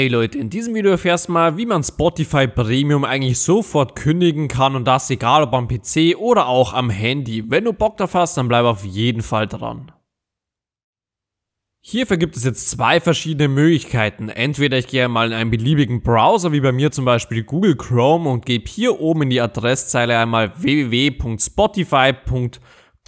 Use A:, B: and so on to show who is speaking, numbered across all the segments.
A: Hey Leute, in diesem Video erfährst du mal, wie man Spotify Premium eigentlich sofort kündigen kann und das egal ob am PC oder auch am Handy. Wenn du Bock drauf hast, dann bleib auf jeden Fall dran. Hierfür gibt es jetzt zwei verschiedene Möglichkeiten. Entweder ich gehe mal in einen beliebigen Browser, wie bei mir zum Beispiel Google Chrome und gebe hier oben in die Adresszeile einmal www.spotify.com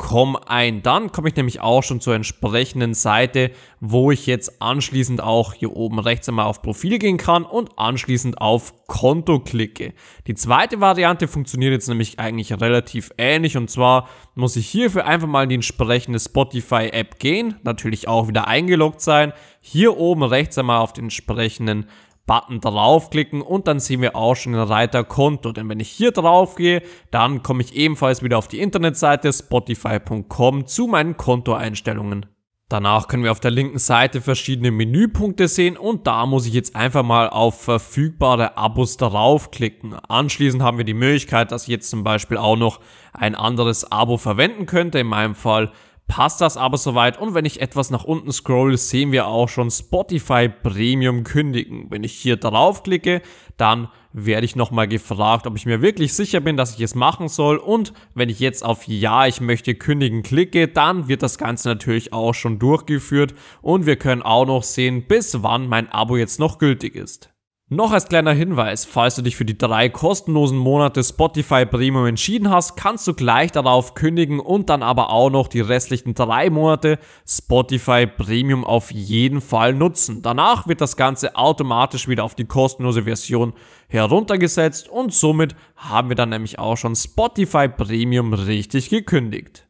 A: Com ein. Dann komme ich nämlich auch schon zur entsprechenden Seite, wo ich jetzt anschließend auch hier oben rechts einmal auf Profil gehen kann und anschließend auf Konto klicke. Die zweite Variante funktioniert jetzt nämlich eigentlich relativ ähnlich und zwar muss ich hierfür einfach mal in die entsprechende Spotify App gehen, natürlich auch wieder eingeloggt sein, hier oben rechts einmal auf den entsprechenden Button draufklicken und dann sehen wir auch schon den Reiter Konto. Denn wenn ich hier drauf gehe, dann komme ich ebenfalls wieder auf die Internetseite spotify.com zu meinen Kontoeinstellungen. Danach können wir auf der linken Seite verschiedene Menüpunkte sehen und da muss ich jetzt einfach mal auf verfügbare Abos draufklicken. Anschließend haben wir die Möglichkeit, dass ich jetzt zum Beispiel auch noch ein anderes Abo verwenden könnte, in meinem Fall passt das aber soweit. Und wenn ich etwas nach unten scroll, sehen wir auch schon Spotify Premium kündigen. Wenn ich hier draufklicke, dann werde ich nochmal gefragt, ob ich mir wirklich sicher bin, dass ich es machen soll. Und wenn ich jetzt auf Ja, ich möchte kündigen klicke, dann wird das Ganze natürlich auch schon durchgeführt. Und wir können auch noch sehen, bis wann mein Abo jetzt noch gültig ist. Noch als kleiner Hinweis, falls du dich für die drei kostenlosen Monate Spotify Premium entschieden hast, kannst du gleich darauf kündigen und dann aber auch noch die restlichen drei Monate Spotify Premium auf jeden Fall nutzen. Danach wird das Ganze automatisch wieder auf die kostenlose Version heruntergesetzt und somit haben wir dann nämlich auch schon Spotify Premium richtig gekündigt.